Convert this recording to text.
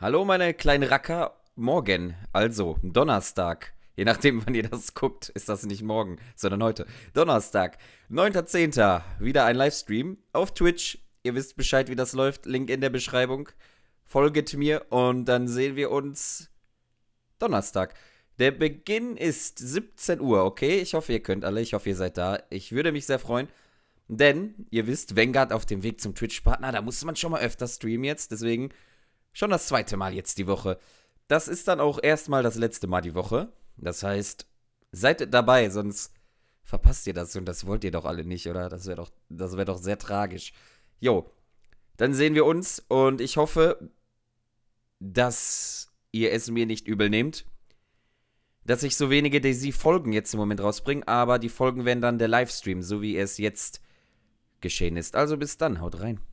Hallo meine kleinen Racker, morgen, also Donnerstag. Je nachdem, wann ihr das guckt, ist das nicht morgen, sondern heute. Donnerstag, 9.10. Wieder ein Livestream auf Twitch. Ihr wisst Bescheid, wie das läuft. Link in der Beschreibung. Folget mir und dann sehen wir uns Donnerstag. Der Beginn ist 17 Uhr, okay? Ich hoffe, ihr könnt alle. Ich hoffe, ihr seid da. Ich würde mich sehr freuen. Denn, ihr wisst, Vanguard auf dem Weg zum Twitch-Partner, da musste man schon mal öfter streamen jetzt. Deswegen Schon das zweite Mal jetzt die Woche. Das ist dann auch erstmal das letzte Mal die Woche. Das heißt, seid dabei, sonst verpasst ihr das und das wollt ihr doch alle nicht, oder? Das wäre doch, das doch sehr tragisch. Jo, dann sehen wir uns und ich hoffe, dass ihr es mir nicht übel nehmt, dass ich so wenige Daisy-Folgen jetzt im Moment rausbringe, aber die Folgen werden dann der Livestream, so wie es jetzt geschehen ist. Also bis dann, haut rein.